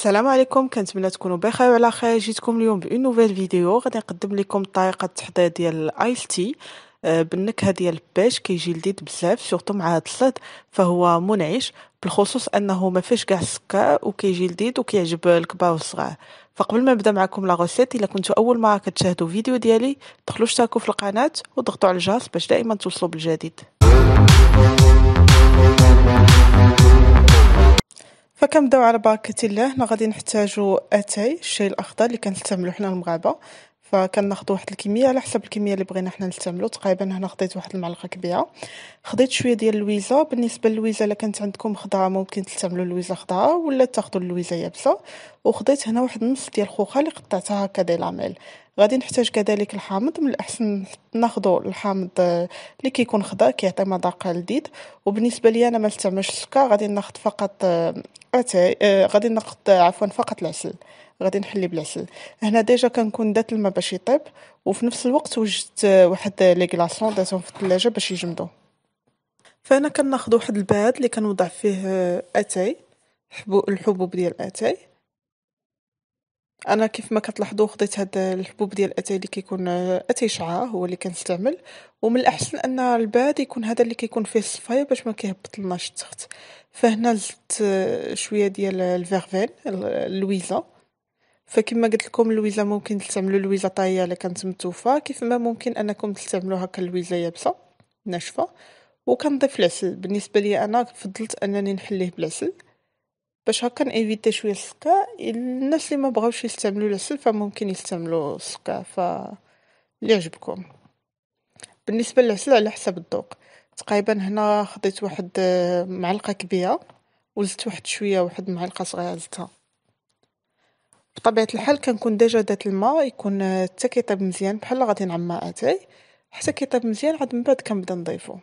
السلام عليكم كنتمنى تكونوا بخير وعلى خير جيتكم اليوم بأون نوفيل فيديو غادي نقدم لكم طريقه التحضير ديال الايس آه، تي بالنكهه ديال الباش كيجي لذيذ بزاف سورتو مع هاد الصيد فهو منعش بالخصوص انه ما فيهش كاع السكر وكيجي لذيذ وكيعجب الكبار والصغار فقبل ما نبدا معكم لا غوسيت الا كنتو اول مره كتشاهدوا فيديو ديالي دخلوا اشتركوا في القناه وضغطوا على الجرس باش دائما توصلوا بالجديد فكنبداو على بركه الله هنا غادي نحتاجو اتاي الشاي الاخضر اللي كنستعملو حنا المغاربه فكناخذ واحد الكميه على حسب الكميه اللي بغينا حنا نستعملو تقريبا هنا خديت واحد المعلقه كبيره خديت شويه ديال اللويزه بالنسبه للويزه الا كانت عندكم خضراء ممكن تستعملوا اللويزه خضراء ولا تاخذوا اللويزه يابسه وخديت هنا واحد نص ديال الخوخه اللي قطعتها هكا دي لاميل غادي نحتاج كذلك الحامض من الاحسن ناخذ الحامض آه، اللي كيكون خضر كيعطي مذاق لذيذ وبالنسبه لي انا ما نستعملش السكر غادي ناخذ فقط آه، اتاي آه، غادي ناخذ عفوا فقط العسل غادي نحلي بالعسل هنا ديجا كنكون دات الماء باش يطيب وفي نفس الوقت وجدت واحد لي كلاصون داتهم في الثلاجه باش يجمدوا فانا كناخذ واحد الباد اللي كنوضع فيه اتاي الحبوب ديال اتاي انا كيف ما كتلاحظوا خديت هاد الحبوب ديال الاتاي اللي كيكون آه، اتاي شعاع هو اللي كنستعمل ومن الاحسن ان الباد يكون هذا اللي كيكون فيه الصفايه باش ما كيهبط التخت فهنا زدت آه، شويه ديال آه، الفيرفين اللويزه فكما قلت لكم اللويزه ممكن تستعملوا اللويزه طايه الا كانت متوفه كيف ما ممكن انكم تستعملوا هكا اللويزه يابسه ناشفه وكنضيف العسل بالنسبه لي انا فضلت انني نحليه بالعسل باش هكا نيفيتي شويه السكر الناس اللي ما بغاوش يستعملوا العسل فممكن يستعملوا السكر ف اللي يعجبكم بالنسبه للعسل على حسب الذوق تقريبا هنا خديت واحد آه، معلقه كبيره وزدت واحد شويه واحد معلقه صغيره زدتها بطبيعه الحال كنكون ديجا دات الماء يكون آه، حتى كيطيب مزيان بحال غادي نعمر اتاي حتى كيطيب مزيان عاد من بعد كنبدا نضيفو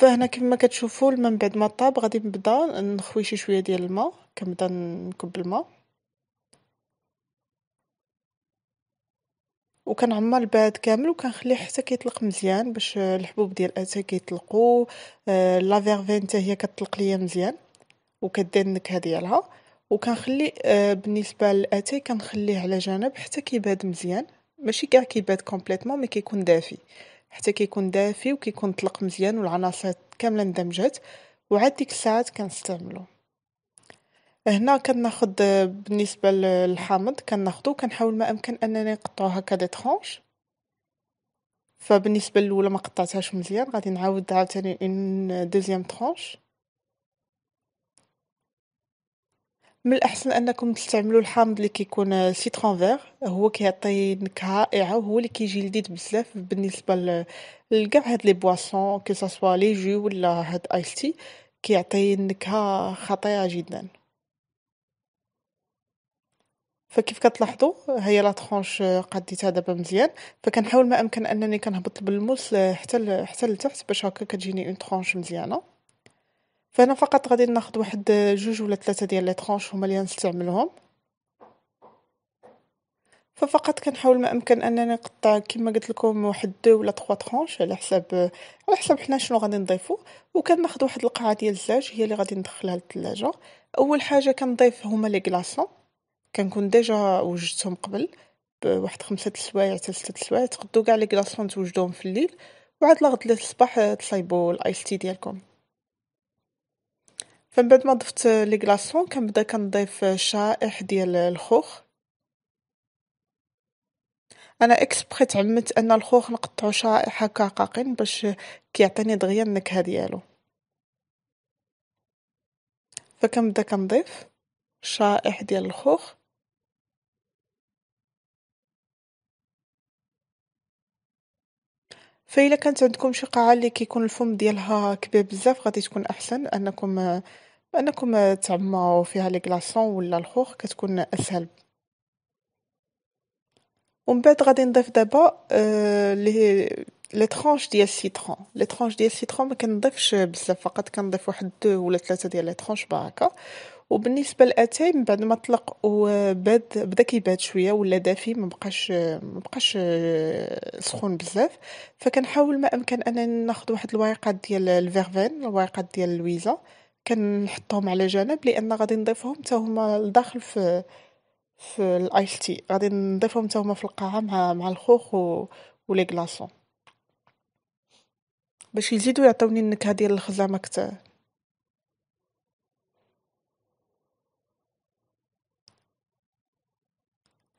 فهنا كما كتشوفوا الماء من بعد ما طاب غادي نبدا نخوي شي شويه ديال الماء كنبدا نكب الماء وكنعمر البعد كامل وكنخليه حتى كيطلق مزيان باش الحبوب ديال الاتاي كيطلقوا آه، لا فيرفين حتى هي كتطلق ليا مزيان وكدير النكهه ديالها وكنخلي آه، بالنسبه للاتاي كنخليه على جنب حتى كيباد مزيان ماشي كاع كيباد كومبليتوم مي كيكون دافي حتى كيكون دافي وكيكون طلق مزيان والعناصر كامله اندمجت وعاد ديك الساعات كنستعملو هنا كناخد بالنسبه للحامض كناخدو كنحاول ما امكن انني نقطعو هكا دي ترونش فبالنسبه الاولى ما قطعتهاش مزيان غادي نعاود عاوتاني ان دوزيام ترونش من الاحسن انكم تستعملوا الحامض اللي كيكون سيترون فير هو كيعطي نكهه رائعه وهو اللي كيجي لذيذ بزاف بالنسبه لكاع هاد لي بواسون كي سوا لي جو ولا هاد ايس تي كيعطي نكهه خطيره جدا فكيف كتلاحظوا هي لا ترونش قديتها دابا مزيان فكنحاول ما امكن انني كنهبط بالموس حتى حتى لتحت باش هكا كتجيني اون ترونش مزيانه فانا فقط غادي ناخذ واحد آه، جوج ولا ثلاثه ديال لي طرونش هما اللي غنستعملهم ففقط كنحاول ما امكن انني نقطع كما قلت لكم واحد دو ولا تخوا طرونش على حساب على حساب حنا شنو غادي نضيفو وكناخذ واحد القاعه ديال الزاج هي اللي غادي ندخلها للثلاجه اول حاجه كنضيف هما لي كلاصون كنكون ديجا وجدتهم قبل بواحد خمسة السوايع حتى ستة السوايع تقدو كاع لي كلاصون توجدوهم في الليل وعاد لغد الصباح آه، تصايبوا الايس تي ديالكم فمن بعد ما ضفت لي كلاصون كنبدا كنضيف شرائح ديال الخوخ انا اكسبري تعمدت ان الخوخ نقطعو شرائح هكا عقاقين باش كيعطيني دغيا النكهه ديالو فكنبدا كنضيف شرائح ديال الخوخ فإلا كانت عندكم شي قاعة اللي كيكون الفم ديالها كبير بزاف غادي تكون احسن انكم انكم تعمروا فيها لي كلاصون ولا الخوخ كتكون اسهل ومن بعد غادي نضيف دابا أه لي لي ترونش ديال السيترون لي ترونش ديال السيترون ما كنضيفش بزاف فقط كنضيف واحد دو ولا ثلاثه ديال لي ترونش باركه وبالنسبه لاتاي من بعد ما طلق وبد بدا كيبات شويه ولا دافي ما بقاش ما بقاش سخون بزاف فكنحاول ما امكن انني ناخذ واحد الوريقات ديال الفيرفين الوريقات ديال اللويزا كنحطهم على جنب لان غادي نضيفهم حتى هما لداخل في في الايس تي غادي نضيفهم حتى هما في القاعه مع مع الخوخ و لي كلاصون باش يزيدو يعطيوني النكهه ديال الخزامه كتر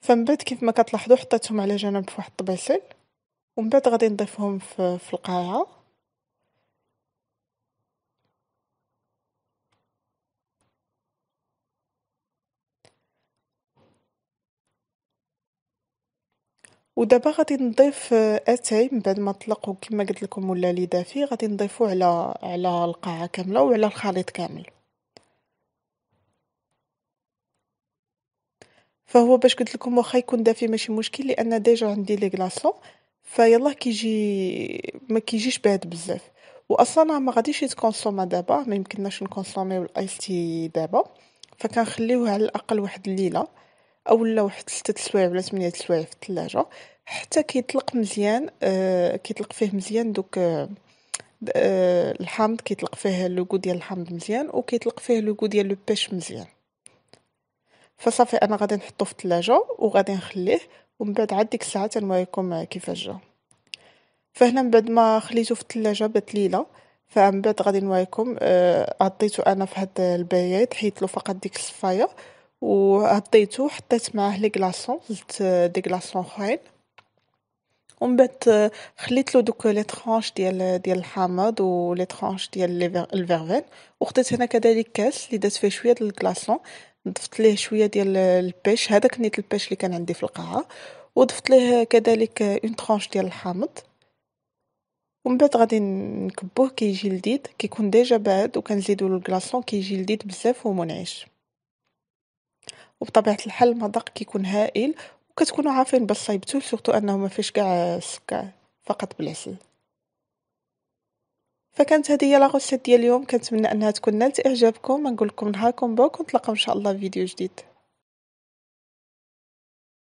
فمن بعد كيف ما كتلاحظوا حطيتهم على جنب في واحد الطبيسيل ومن بعد غادي نضيفهم في, في القاعه ودابا غادي نضيف اتاي من بعد ما طلقو كما قلت لكم ولا لي دافي غادي نضيفو على على القاعه كامله وعلى الخليط كامل فهو باش قلت لكم واخا يكون دافي ماشي مشكل لان ديجا عندي لي غلاصون فيلا كيجي ما كيجيش بعد بزاف واصلا ما غاديش يتكونسوما دابا ما يمكنناش نكونسوميو الايس تي دابا فكنخليوه على الاقل واحد الليله اولا واحد 6 سوايع ولا 8 سوايع في الثلاجه حتى كيطلق مزيان آه كيطلق فيه مزيان دوك آه،, آه الحامض كيطلق فيه لوغو ديال الحامض مزيان وكيطلق فيه لوغو ديال لو بيش مزيان فصافي انا غادي نحطو في الثلاجه وغادي نخليه ومن بعد عاد ديك الساعه تنوريكم كيفاش جا فهنا من بعد ما خليته في الثلاجه بات ليله فمن بعد غادي نوريكم آه، عطيته انا في هاد البياض حيت له فقط ديك الصفايه وعطيته حطيت معاه لي كلاصون زدت آه، دي كلاصون اخرين ومن بعد آه، خليت له دوك لي ترونش ديال ديال الحامض ولي ترونش ديال الفيرفين وخديت هنا كذلك كاس اللي درت فيه شويه ديال الكلاصون ضفت ليه شويه ديال البيش هذاك نيت البيش اللي كان عندي في القاعه وضفت ليه كذلك اون ترونش ديال الحامض ومن بعد غادي نكبوه كيجي كي لذيذ كيكون ديجا بعد وكنزيدو الكلاصون كيجي كي لذيذ بزاف ومنعش وبطبيعه الحال المذاق كيكون هائل وكتكونوا عارفين باش صايبتوه سورتو انه ما فيش كاع السكر فقط بالعسل فكانت هذه هي لاغوسيت ديال اليوم كنتمنى انها تكون نالت اعجابكم نقول لكم نهاركم بوك ونتلاقاو ان شاء الله في فيديو جديد